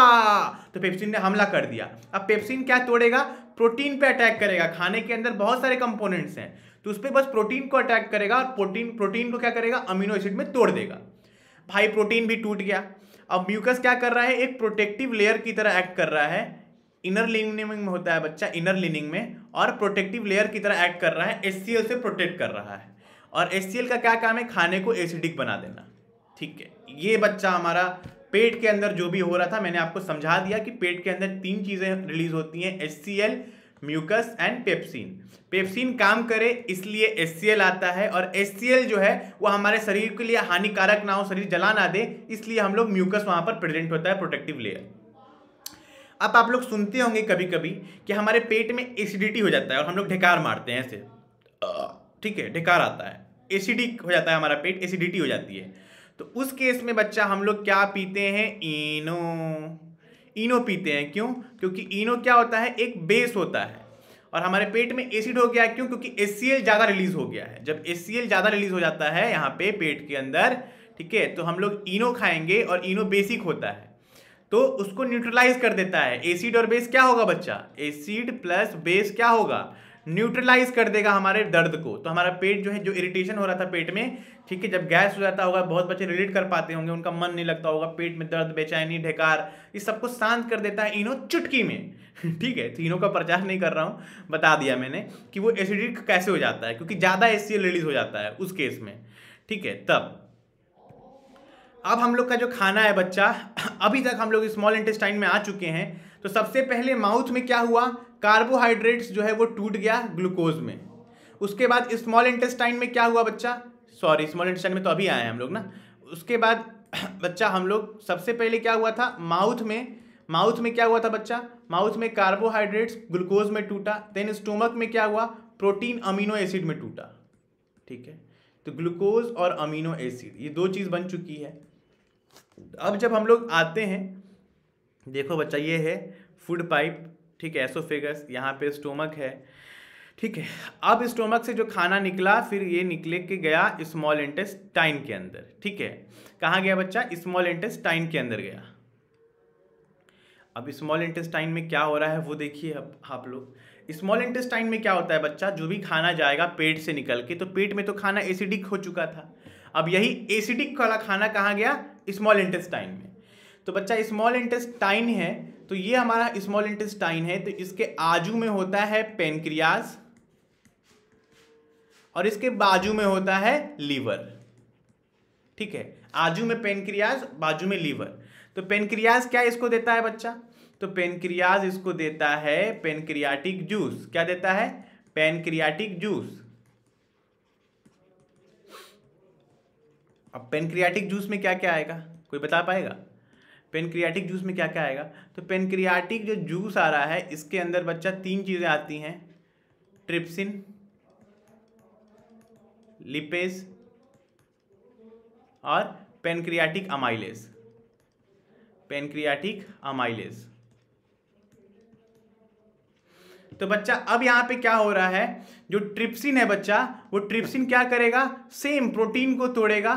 तो पेप्सिन ने हमला कर दिया अब पेप्सिन क्या तोड़ेगा प्रोटीन पे अटैक करेगा खाने के अंदर बहुत सारे कंपोनेंट्स हैं तो उस पर बस प्रोटीन को अटैक करेगा और प्रोटीन प्रोटीन को क्या करेगा अमीनो एसिड में तोड़ देगा भाई प्रोटीन भी टूट गया अब म्यूकस क्या कर रहा है एक प्रोटेक्टिव लेयर की तरह एक्ट कर रहा है इनर लिनिंग में होता है बच्चा इनर लिनिंग में और प्रोटेक्टिव लेयर की तरह एक्ट कर रहा है एस से प्रोटेक्ट कर रहा है और एस का क्या काम है खाने को एसिडिक बना देना ठीक है ये बच्चा हमारा पेट के अंदर जो भी हो रहा था मैंने आपको समझा दिया कि पेट के अंदर तीन चीज़ें रिलीज होती हैं S C L mucus and pepsin pepsin काम करे इसलिए एस आता है और एस जो है वो हमारे शरीर के लिए हानिकारक ना हो शरीर जला ना दे इसलिए हम लोग म्यूकस वहाँ पर प्रेजेंट होता है प्रोटेक्टिव लेयर अब आप लोग सुनते होंगे कभी कभी कि हमारे पेट में एसिडिटी हो जाता है और हम लोग ढेकार मारते हैं ऐसे ठीक है ढेकार आता है एसिडिक हो जाता है हमारा पेट एसिडिटी हो जाती है तो उस केस में बच्चा हम लोग क्या पीते हैं इनो इनो पीते हैं क्यों क्योंकि इनो क्या होता है एक बेस होता है और हमारे पेट में एसिड हो गया क्यों क्योंकि एस ज़्यादा रिलीज हो गया है जब एस ज़्यादा रिलीज हो जाता है यहाँ पे पेट के अंदर ठीक है तो हम लोग इनो खाएंगे और इनो बेसिक होता है तो उसको न्यूट्रलाइज कर देता है एसिड और बेस क्या होगा बच्चा एसिड प्लस बेस क्या होगा न्यूट्रलाइज कर देगा हमारे दर्द को तो हमारा पेट जो है जो इरिटेशन हो रहा था पेट में ठीक है जब गैस हो जाता होगा बहुत बच्चे रिलेट कर पाते होंगे उनका मन नहीं लगता होगा पेट में दर्द बेचैनी ढेकार इस सबको शांत कर देता है इनो चुटकी में ठीक है तीनों तो का प्रचार नहीं कर रहा हूँ बता दिया मैंने कि वो एसिडिक कैसे हो जाता है क्योंकि ज़्यादा एसिड रिलीज हो जाता है उस केस में ठीक है तब अब हम लोग का जो खाना है बच्चा अभी तक हम लोग स्मॉल इंटेस्टाइन में आ चुके हैं तो सबसे पहले माउथ में क्या हुआ कार्बोहाइड्रेट्स जो है वो टूट गया ग्लूकोज में उसके बाद स्मॉल इंटेस्टाइन में क्या हुआ बच्चा सॉरी स्मॉल इंटेस्टाइन में तो अभी आए हैं हम लोग ना उसके बाद बच्चा हम लोग सबसे पहले क्या हुआ था माउथ में माउथ में क्या हुआ था बच्चा माउथ में कार्बोहाइड्रेट्स ग्लूकोज में टूटा देन स्टोमक में क्या हुआ प्रोटीन अमीनो एसिड में टूटा ठीक है तो ग्लूकोज और अमीनो एसिड ये दो चीज़ बन चुकी है अब जब हम लोग आते हैं देखो बच्चा ये है फूड पाइप ठीक है एसोफेगस यहाँ पे स्टोमक है ठीक है अब स्टोमक से जो खाना निकला फिर ये निकले के गया स्मॉल इंटेस्टाइन के अंदर ठीक है कहाँ गया बच्चा स्मॉल इंटेस्टाइन के अंदर गया अब स्मॉल इंटेस्टाइन में क्या हो रहा है वो देखिए अब आप लोग स्मॉल इंटेस्टाइन में क्या होता है बच्चा जो भी खाना जाएगा पेट से निकल के तो पेट में तो खाना एसिडिक हो चुका था अब यही एसिडिक वाला खाना कहाँ गया स्मॉल इंटेस्टाइन में तो बच्चा स्मॉल इंटेस्टाइन है तो ये हमारा स्मॉल इंटेस्टाइन है तो इसके आजू में होता है पेनक्रियाज और इसके बाजू में होता है लीवर ठीक है आजू में पेनक्रियाज बाजू में लीवर तो पेनक्रियाज क्या इसको देता है बच्चा तो पेनक्रियाज इसको देता है पेनक्रियाटिक जूस क्या देता है पेनक्रियाटिक जूस अब पेनक्रियाटिक जूस में क्या क्या आएगा कोई बता पाएगा पेनक्रियाटिक जूस में क्या क्या आएगा तो पेनक्रियाटिक जो जूस आ रहा है इसके अंदर बच्चा तीन चीज़ें आती हैं ट्रिप्सिन लिपेज और पेनक्रियाटिक अमाइलेज पेनक्रियाटिक अमाइलेज तो बच्चा अब यहाँ पे क्या हो रहा है जो ट्रिप्सिन है बच्चा वो ट्रिप्सिन क्या करेगा सेम प्रोटीन को तोड़ेगा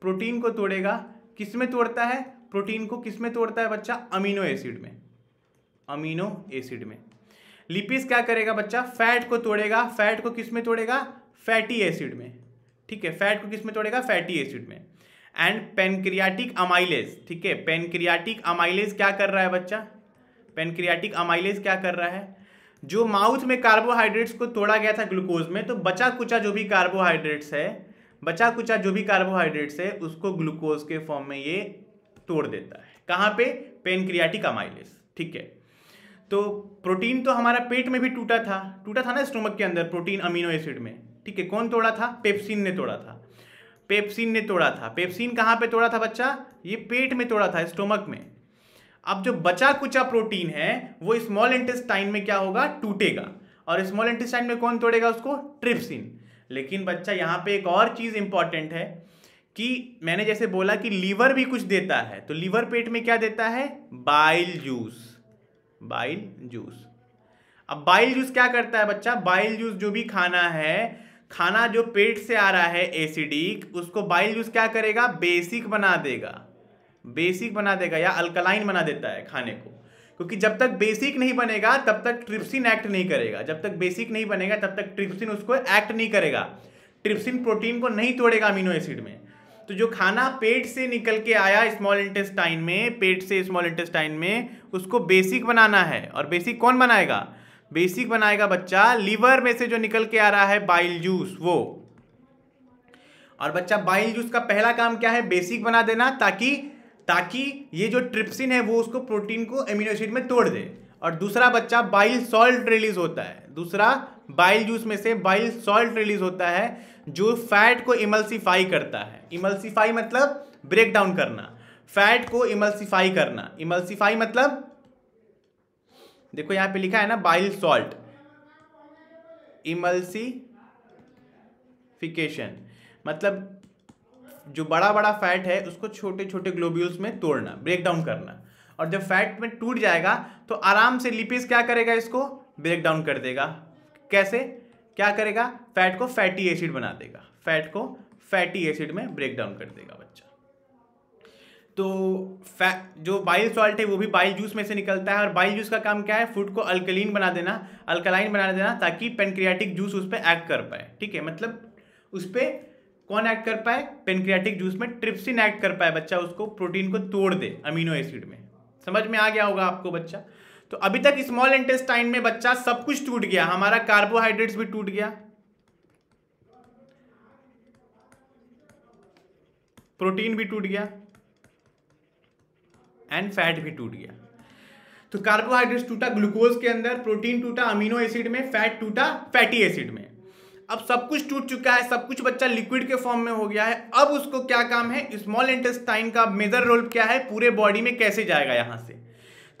प्रोटीन को तोड़ेगा किस में तोड़ता है प्रोटीन को किस में तोड़ता है बच्चा अमीनो एसिड में अमीनो एसिड में लिपिस क्या करेगा बच्चा फैट को तोड़ेगा फैट को किस में तोड़ेगा फैटी एसिड में ठीक है फैट को किस में तोड़ेगा फैटी एसिड में एंड पेनक्रियाटिक अमाइलेज ठीक है पेनक्रियाटिक अमाइलेज क्या कर रहा है बच्चा पेनक्रियाटिक अमाइलेज क्या कर रहा है जो माउथ में कार्बोहाइड्रेट्स को तोड़ा गया था ग्लूकोज में तो बचा कुचा जो भी कार्बोहाइड्रेट्स है बचा कुचा जो भी कार्बोहाइड्रेट्स है उसको ग्लूकोज के फॉर्म में ये तोड़ देता है कहाँ पे पेनक्रियाटिक अमाइलेस ठीक है तो प्रोटीन तो हमारा पेट में भी टूटा था टूटा था ना स्टोमक के अंदर प्रोटीन अमीनो एसिड में ठीक है कौन तोड़ा था पेप्सिन ने तोड़ा था पेप्सिन ने तोड़ा था पेप्सिन कहाँ पे तोड़ा था बच्चा ये पेट में तोड़ा था स्टोमक में अब जो बचा कुचा प्रोटीन है वो स्मॉल इंटेस्टाइन में क्या होगा टूटेगा और स्मॉल इंटेस्टाइन में कौन तोड़ेगा उसको ट्रिप्सिन लेकिन बच्चा यहाँ पे एक और चीज़ इम्पॉर्टेंट है कि मैंने जैसे बोला कि लीवर भी कुछ देता है तो लीवर पेट में क्या देता है बाइल जूस बाइल जूस अब बाइल जूस क्या करता है बच्चा बाइल जूस जो भी खाना है खाना जो पेट से आ रहा है एसिडिक उसको बाइल जूस क्या करेगा बेसिक बना देगा बेसिक बना देगा या अल्कलाइन बना देता है खाने को क्योंकि जब तक बेसिक नहीं बनेगा तब तक ट्रिप्सिन एक्ट नहीं करेगा जब तक बेसिक नहीं बनेगा तब तक ट्रिप्सिन उसको एक्ट नहीं करेगा ट्रिप्सिन प्रोटीन को नहीं तोड़ेगा अमीनो एसिड में तो जो खाना पेट से निकल के आया स्मॉल इंटेस्टाइन में पेट से स्मॉल इंटेस्टाइन में उसको बेसिक बनाना है और बेसिक कौन बनाएगा बेसिक बनाएगा बच्चा लीवर में से जो निकल के आ रहा है बाइल जूस वो और बच्चा बाइल जूस का पहला काम क्या है बेसिक बना देना ताकि ताकि ये जो ट्रिप्सिन है वो उसको प्रोटीन को एमिनो एसिड में तोड़ दे और दूसरा बच्चा बाइल सॉल्ट रिलीज होता है दूसरा बाइल जूस में से बाइल सॉल्ट रिलीज होता है जो फैट को इमल्सिफाई करता है इमल्सिफाई मतलब ब्रेक डाउन करना फैट को इमल्सिफाई करना इमल्सिफाई मतलब देखो यहां पे लिखा है ना बाइल सॉल्ट इमल्सिफिकेशन मतलब जो बड़ा बड़ा फैट है उसको छोटे छोटे ग्लोब्यूल्स में तोड़ना ब्रेक डाउन करना और जब फैट में टूट जाएगा तो आराम से लिपिस क्या करेगा इसको ब्रेक डाउन कर देगा कैसे क्या करेगा फैट को फैटी एसिड बना देगा फैट को फैटी एसिड में ब्रेक डाउन कर देगा बच्चा तो फैट जो बाइल सॉल्ट है वो भी बाइल जूस में से निकलता है और बाइल जूस का काम क्या है फूड को अल्कलीन बना देना अल्कलाइन बना देना ताकि पेनक्रियाटिक जूस उस पर एक्ट कर पाए ठीक है मतलब उस पर कौन एक्ट कर पाए पेनक्रियाटिक जूस में ट्रिप्सिन एक्ट कर पाए बच्चा उसको प्रोटीन को तोड़ दे अमीनो एसिड में समझ में आ गया होगा आपको बच्चा तो अभी तक स्मॉल इंटेस्टाइन में बच्चा सब कुछ टूट गया हमारा कार्बोहाइड्रेट्स भी टूट गया प्रोटीन भी टूट गया एंड फैट भी टूट गया तो कार्बोहाइड्रेट्स टूटा ग्लूकोज के अंदर प्रोटीन टूटा अमीनो एसिड में फैट टूटा फैटी एसिड में अब सब कुछ टूट चुका है सब कुछ बच्चा लिक्विड के फॉर्म में हो गया है अब उसको क्या काम है स्मॉल इंटेस्टाइन का मेजर रोल क्या है पूरे बॉडी में कैसे जाएगा यहाँ से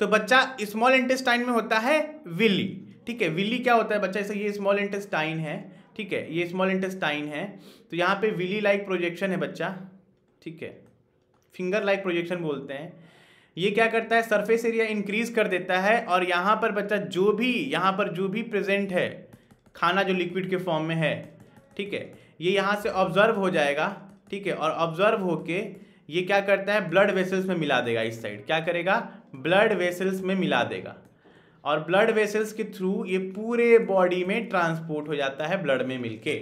तो बच्चा स्मॉल इंटेस्टाइन में होता है विली ठीक है विली क्या होता है बच्चा ऐसा ये स्मॉल इंटेस्टाइन है ठीक है ये स्मॉल इंटेस्टाइन है तो यहाँ पे विली लाइक प्रोजेक्शन है बच्चा ठीक है फिंगर लाइक प्रोजेक्शन बोलते हैं ये क्या करता है सरफेस एरिया इंक्रीज कर देता है और यहाँ पर बच्चा जो भी यहाँ पर जो भी प्रेजेंट है खाना जो लिक्विड के फॉर्म में है ठीक है ये यहाँ से ऑब्जर्व हो जाएगा ठीक है और ऑब्जर्व होके ये क्या करता है ब्लड वेसल्स में मिला देगा इस साइड क्या करेगा ब्लड वेसल्स में मिला देगा और ब्लड वेसल्स के थ्रू ये पूरे बॉडी में ट्रांसपोर्ट हो जाता है ब्लड में मिलके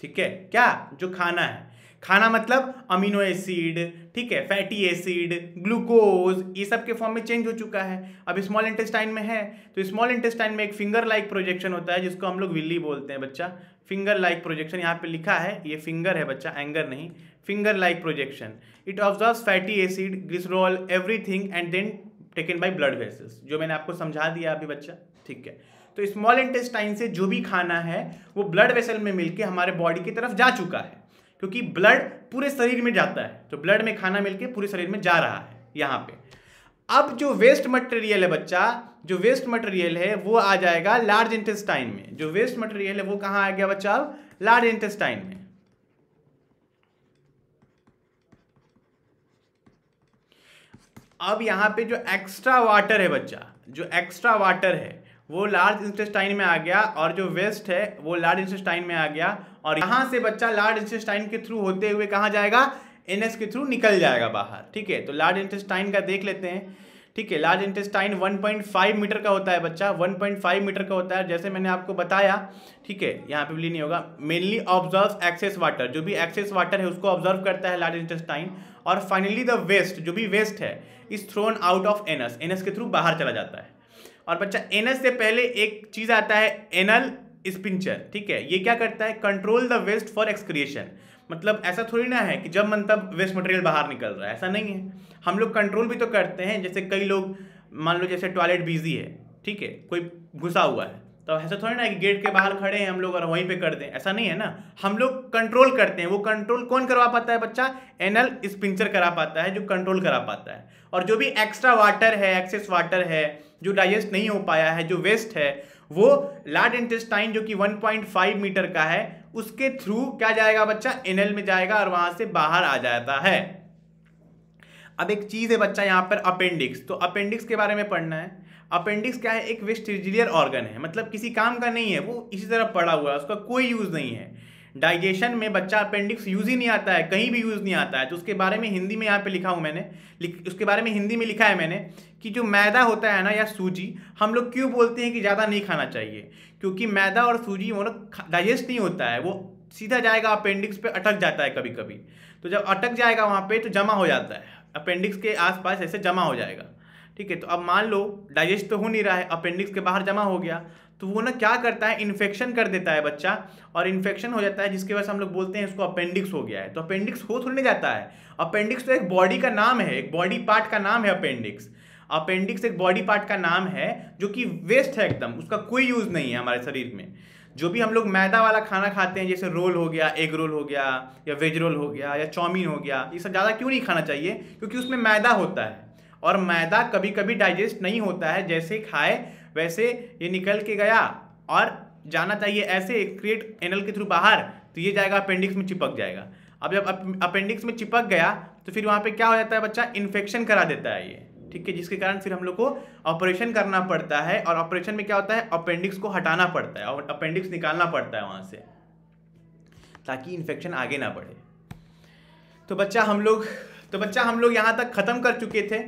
ठीक है क्या जो खाना है खाना मतलब अमीनो एसिड ठीक है फैटी एसिड ग्लूकोज ये सब के फॉर्म में चेंज हो चुका है अब स्मॉल इंटेस्टाइन में है तो स्मॉल इंटेस्टाइन में एक फिंगर लाइक प्रोजेक्शन होता है जिसको हम लोग विल्ली बोलते हैं बच्चा फिंगर लाइक प्रोजेक्शन यहाँ पे लिखा है ये फिंगर है बच्चा एंगर नहीं finger like projection it observe fatty acid glycerol everything and then taken by blood वेसेस जो मैंने आपको समझा दिया अभी बच्चा ठीक है तो स्मॉल इंटेस्टाइन से जो भी खाना है वो ब्लड वेसल में मिलके हमारे बॉडी की तरफ जा चुका है क्योंकि ब्लड पूरे शरीर में जाता है तो ब्लड में खाना मिलके पूरे शरीर में जा रहा है यहाँ पे अब जो वेस्ट मटेरियल है बच्चा जो वेस्ट मटेरियल है वो आ जाएगा लार्ज इंटेस्टाइन में जो वेस्ट मटेरियल है वो कहाँ आ गया बच्चा अब लार्ज इंटेस्टाइन में अब यहां पे जो एक्स्ट्रा वाटर है बच्चा जो एक्स्ट्रा वाटर है वो लार्ज इंटेस्टाइन में आ गया और जो वेस्ट है वो लार्ज इंटेस्टाइन में आ गया और यहाँ से बच्चा लार्ज इंटेस्टाइन के थ्रू होते हुए कहाँ जाएगा एनएस के थ्रू निकल जाएगा बाहर ठीक है तो लार्ज इंटेस्टाइन का देख लेते हैं ठीक है लार्ज इंटेस्टाइन 1.5 मीटर का होता है बच्चा 1.5 मीटर का होता है जैसे मैंने आपको बताया ठीक है यहाँ पे भी नहीं होगा मेनली ऑब्जर्व एक्सेस वाटर जो भी एक्सेस वाटर है उसको ऑब्जर्व करता है लार्ज इंटेस्टाइन और फाइनली द वेस्ट जो भी वेस्ट है is thrown out of anus anus के थ्रू बाहर चला जाता है और बच्चा एनस से पहले एक चीज़ आता है एनल स्पिंचर ठीक है ये क्या करता है control the waste for excretion मतलब ऐसा थोड़ी ना है कि जब मन तब वेस्ट मटेरियल बाहर निकल रहा है ऐसा नहीं है हम लोग कंट्रोल भी तो करते हैं जैसे कई लोग मान लो जैसे टॉयलेट बिजी है ठीक है कोई घुसा हुआ है तो ऐसा थोड़ी ना कि गेट के बाहर खड़े हैं हम लोग और वहीं पे कर दें ऐसा नहीं है ना हम लोग कंट्रोल करते हैं वो कंट्रोल कौन करवा पाता है बच्चा एनल स्पिंचर करा पाता है जो कंट्रोल करा पाता है और जो भी एक्स्ट्रा वाटर है एक्सेस वाटर है जो डाइजेस्ट नहीं हो पाया है जो वेस्ट है वो लार्ज इंटेस्टाइन जो कि 1.5 मीटर का है उसके थ्रू क्या जाएगा बच्चा एनएल में जाएगा और वहां से बाहर आ जाता है अब एक चीज़ है बच्चा यहां पर अपेंडिक्स तो अपेंडिक्स के बारे में पढ़ना है अपेंडिक्स क्या है एक वेस्टिजिलियर ऑर्गन है मतलब किसी काम का नहीं है वो इसी तरह पड़ा हुआ है उसका कोई यूज़ नहीं है डाइजेशन में बच्चा अपेंडिक्स यूज़ ही नहीं आता है कहीं भी यूज़ नहीं आता है तो उसके बारे में हिंदी में यहाँ पे लिखा हूँ मैंने उसके बारे में हिंदी में लिखा है मैंने कि जो मैदा होता है ना या सूजी हम लोग क्यों बोलते हैं कि ज़्यादा नहीं खाना चाहिए क्योंकि मैदा और सूजी वो लोग डाइजेस्ट नहीं होता है वो सीधा जाएगा अपेंडिक्स पर अटक जाता है कभी कभी तो जब अटक जाएगा वहाँ पे तो जमा हो जाता है अपेंडिक्स के आसपास ऐसे जमा हो जाएगा ठीक है तो अब मान लो डाइजेस्ट तो हो नहीं रहा है अपेंडिक्स के बाहर जमा हो गया तो वो ना क्या करता है इन्फेक्शन कर देता है बच्चा और इन्फेक्शन हो जाता है जिसके वजह से हम लोग बोलते हैं उसको अपेंडिक्स हो गया है तो अपेंडिक्स हो थोड़ी जाता है अपेंडिक्स तो एक बॉडी का नाम है एक बॉडी पार्ट का नाम है अपेंडिक्स अपेंडिक्स एक बॉडी पार्ट का नाम है जो कि वेस्ट है एकदम उसका कोई यूज़ नहीं है हमारे शरीर में जो भी हम लोग मैदा वाला खाना खाते हैं जैसे रोल हो गया एग रोल हो गया या वेज रोल हो गया या चाउमीन हो गया ये सब ज़्यादा क्यों नहीं खाना चाहिए क्योंकि उसमें मैदा होता है और मैदा कभी कभी डाइजेस्ट नहीं होता है जैसे खाए वैसे ये निकल के गया और जाना चाहिए ऐसे क्रिएट एनल के थ्रू बाहर तो ये जाएगा अपेंडिक्स में चिपक जाएगा अब जब अपेंडिक्स में चिपक गया तो फिर वहाँ पे क्या हो जाता है बच्चा इन्फेक्शन करा देता है ये ठीक है जिसके कारण फिर हम लोग को ऑपरेशन करना पड़ता है और ऑपरेशन में क्या होता है अपेंडिक्स को हटाना पड़ता है और अपेंडिक्स निकालना पड़ता है वहाँ से ताकि इन्फेक्शन आगे ना बढ़े तो बच्चा हम लोग तो बच्चा हम लोग यहाँ तक ख़त्म कर चुके थे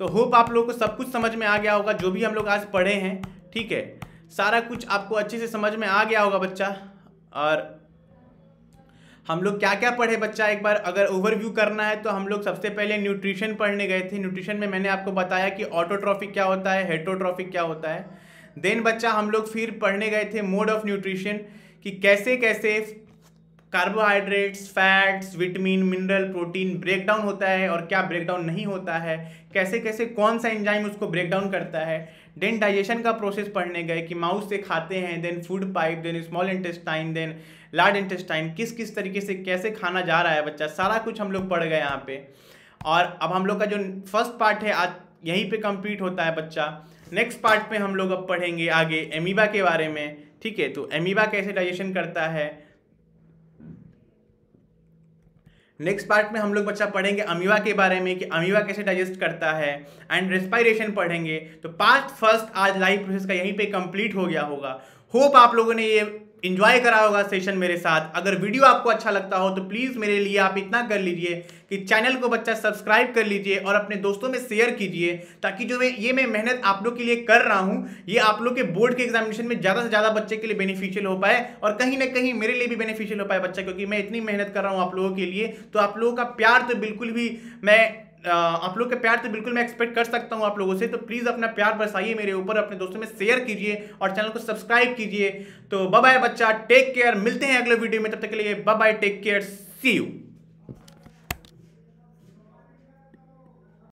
तो होप आप लोगों को सब कुछ समझ में आ गया होगा जो भी हम लोग आज पढ़े हैं ठीक है सारा कुछ आपको अच्छे से समझ में आ गया होगा बच्चा और हम लोग क्या क्या पढ़े बच्चा एक बार अगर ओवरव्यू करना है तो हम लोग सबसे पहले न्यूट्रिशन पढ़ने गए थे न्यूट्रिशन में मैंने आपको बताया कि ऑटोट्रॉफिक क्या होता है हेट्रोट्रॉफिक क्या होता है देन बच्चा हम लोग फिर पढ़ने गए थे मोड ऑफ न्यूट्रिशन कि कैसे कैसे carbohydrates fats vitamin mineral protein breakdown होता है और क्या ब्रेकडाउन नहीं होता है कैसे कैसे कौन सा एंजाइम उसको ब्रेकडाउन करता है देन डाइजेशन का प्रोसेस पढ़ने गए कि माउस से खाते हैं then food pipe then small intestine then large intestine किस किस तरीके से कैसे खाना जा रहा है बच्चा सारा कुछ हम लोग पढ़ गए यहाँ पे और अब हम लोग का जो फर्स्ट पार्ट है आज यहीं पे कंप्लीट होता है बच्चा नेक्स्ट पार्ट में हम लोग अब पढ़ेंगे आगे एमीबा के बारे में ठीक है तो एमीबा कैसे डाइजेशन करता है नेक्स्ट पार्ट में हम लोग बच्चा पढ़ेंगे अमीवा के बारे में कि अमीवा कैसे डाइजेस्ट करता है एंड रेस्पायरेशन पढ़ेंगे तो पार्ट फर्स्ट आज लाइव प्रोसेस का यहीं पे कंप्लीट हो गया होगा होप आप लोगों ने ये इन्जॉय करा होगा सेशन मेरे साथ अगर वीडियो आपको अच्छा लगता हो तो प्लीज़ मेरे लिए आप इतना कर लीजिए कि चैनल को बच्चा सब्सक्राइब कर लीजिए और अपने दोस्तों में शेयर कीजिए ताकि जो मैं ये मैं मेहनत आप लोग के लिए कर रहा हूँ ये आप लोग के बोर्ड के एग्जामिनेशन में ज़्यादा से ज़्यादा बच्चे के लिए बेनिफिशियल हो पाए और कहीं ना कहीं मेरे लिए भी बेनिफिशियल हो पाए बच्चा क्योंकि मैं इतनी मेहनत कर रहा हूँ आप लोगों के लिए तो आप लोगों का प्यार तो बिल्कुल भी मैं आप लोग के प्यार तो बिल्कुल मैं एक्सपेक्ट कर सकता हूँ आप लोगों से तो प्लीज़ अपना प्यार बरसाइए मेरे ऊपर अपने दोस्तों में शेयर कीजिए और चैनल को सब्सक्राइब कीजिए तो बाय बच्चा टेक केयर मिलते हैं अगले वीडियो में तब तक के लिए bye take care see you